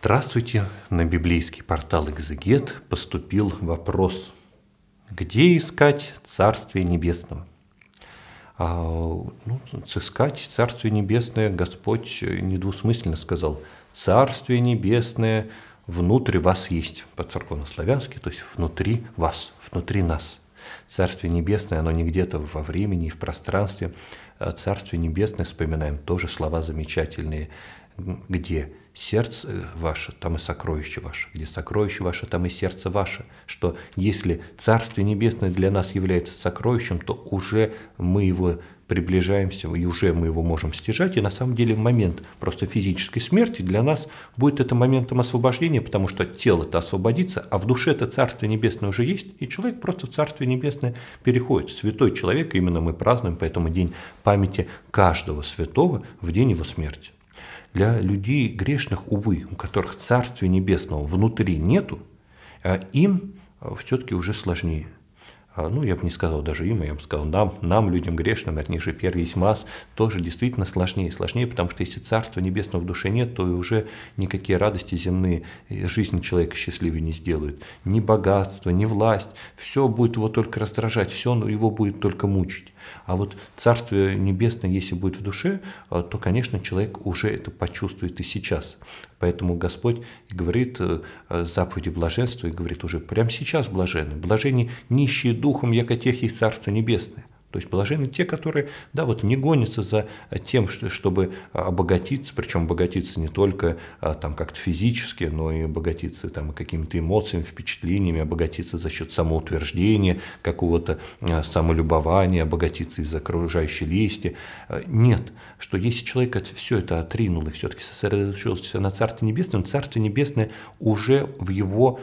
Здравствуйте! На библейский портал «Экзегет» поступил вопрос, где искать Царствие Небесного? А, ну, искать Царствие Небесное Господь недвусмысленно сказал. Царствие Небесное внутри вас есть, по-церковнославянски, то есть внутри вас, внутри нас. Царствие Небесное, оно не где-то во времени и в пространстве. Царствие Небесное, вспоминаем тоже слова замечательные, где сердце э, ваше, там и сокровище ваше, где сокровище ваше, там и сердце ваше, что если Царствие Небесное для нас является сокровищем, то уже мы его приближаемся, и уже мы его можем стяжать, и на самом деле момент просто физической смерти для нас будет это моментом освобождения, потому что тело-то освободится, а в душе это Царствие Небесное уже есть, и человек просто в Царствие Небесное переходит. Святой человек, именно мы празднуем, поэтому день памяти каждого святого в день его смерти для людей грешных, увы, у которых Царствия Небесного внутри нету, э, им э, все-таки уже сложнее. А, ну, я бы не сказал даже им, я бы сказал нам, нам, людям грешным, от них же первый есть масс, тоже действительно сложнее, сложнее, потому что если Царства Небесного в душе нет, то и уже никакие радости земные э, жизнь человека счастливой не сделают. Ни богатство, ни власть, все будет его только раздражать, все его будет только мучить. А вот Царство Небесное, если будет в душе, э, то, конечно, человек уже это почувствует и сейчас. Поэтому Господь говорит э, заповеди блаженства и говорит уже прямо сейчас блажены. Блажены нищие духом якотехи их Царство Небесное. То есть блажены те, которые, да, вот не гонятся за тем, чтобы обогатиться, причем обогатиться не только а, там как-то физически, но и обогатиться там какими-то эмоциями, впечатлениями, обогатиться за счет самоутверждения, какого-то а, самолюбования, обогатиться из окружающей лести. А, нет, что если человек все это отринул и все-таки сосредоточился на Царстве Небесном, Царство Небесное уже в его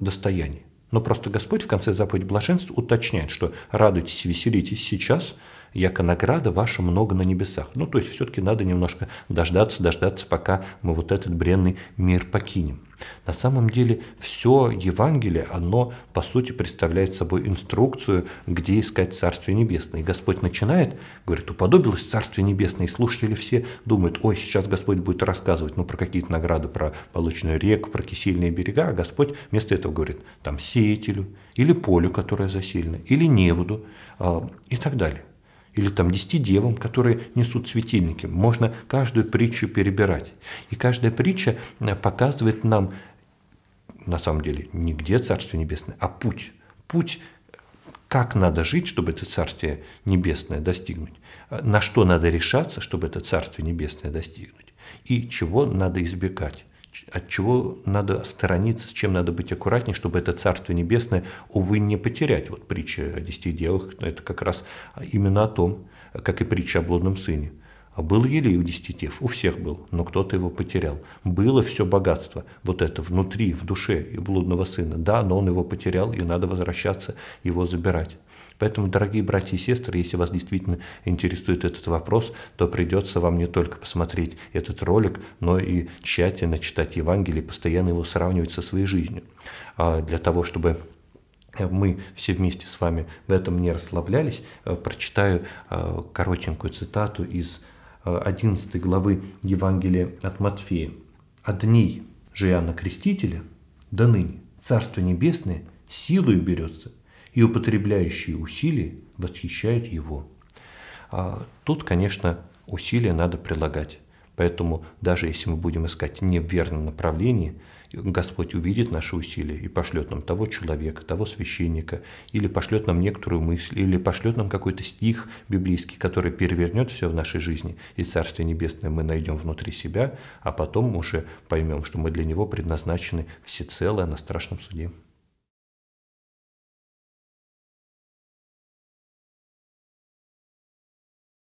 достоянии. Но просто Господь в конце заповеди блаженств уточняет, что радуйтесь, веселитесь сейчас – яко награда ваша много на небесах. Ну, то есть все-таки надо немножко дождаться, дождаться, пока мы вот этот бренный мир покинем. На самом деле все Евангелие, оно по сути представляет собой инструкцию, где искать Царствие Небесное. И Господь начинает, говорит, уподобилось Царствие Небесное, и слушатели все думают, ой, сейчас Господь будет рассказывать ну, про какие-то награды, про полученную реку, про кисельные берега, а Господь вместо этого говорит, там, сеятелю, или полю, которое засеяно, или неводу, э, и так далее или там десяти девам, которые несут светильники. Можно каждую притчу перебирать. И каждая притча э, показывает нам, на самом деле, не где Царство Небесное, а путь. Путь, как надо жить, чтобы это Царствие Небесное достигнуть. Э, на что надо решаться, чтобы это Царствие Небесное достигнуть. И чего надо избегать от чего надо сторониться, с чем надо быть аккуратнее, чтобы это Царство Небесное, увы, не потерять. Вот притча о десяти делах, это как раз именно о том, как и притча о блудном сыне. А был елей у десяти тев, у всех был, но кто-то его потерял. Было все богатство, вот это внутри, в душе блудного сына. Да, но он его потерял, и надо возвращаться, его забирать. Поэтому, дорогие братья и сестры, если вас действительно интересует этот вопрос, то придется вам не только посмотреть этот ролик, но и тщательно читать Евангелие, постоянно его сравнивать со своей жизнью, а для того, чтобы мы все вместе с вами в этом не расслаблялись, э, прочитаю э, коротенькую цитату из 11 э, главы Евангелия от Матфея. «От дней же Иоанна Крестителя до ныне Царство Небесное силою берется и употребляющие усилия восхищают его. А тут, конечно, усилия надо прилагать. Поэтому даже если мы будем искать не в верном направлении, Господь увидит наши усилия и пошлет нам того человека, того священника, или пошлет нам некоторую мысль, или пошлет нам какой-то стих библейский, который перевернет все в нашей жизни, и Царствие Небесное мы найдем внутри себя, а потом уже поймем, что мы для Него предназначены всецело на страшном суде.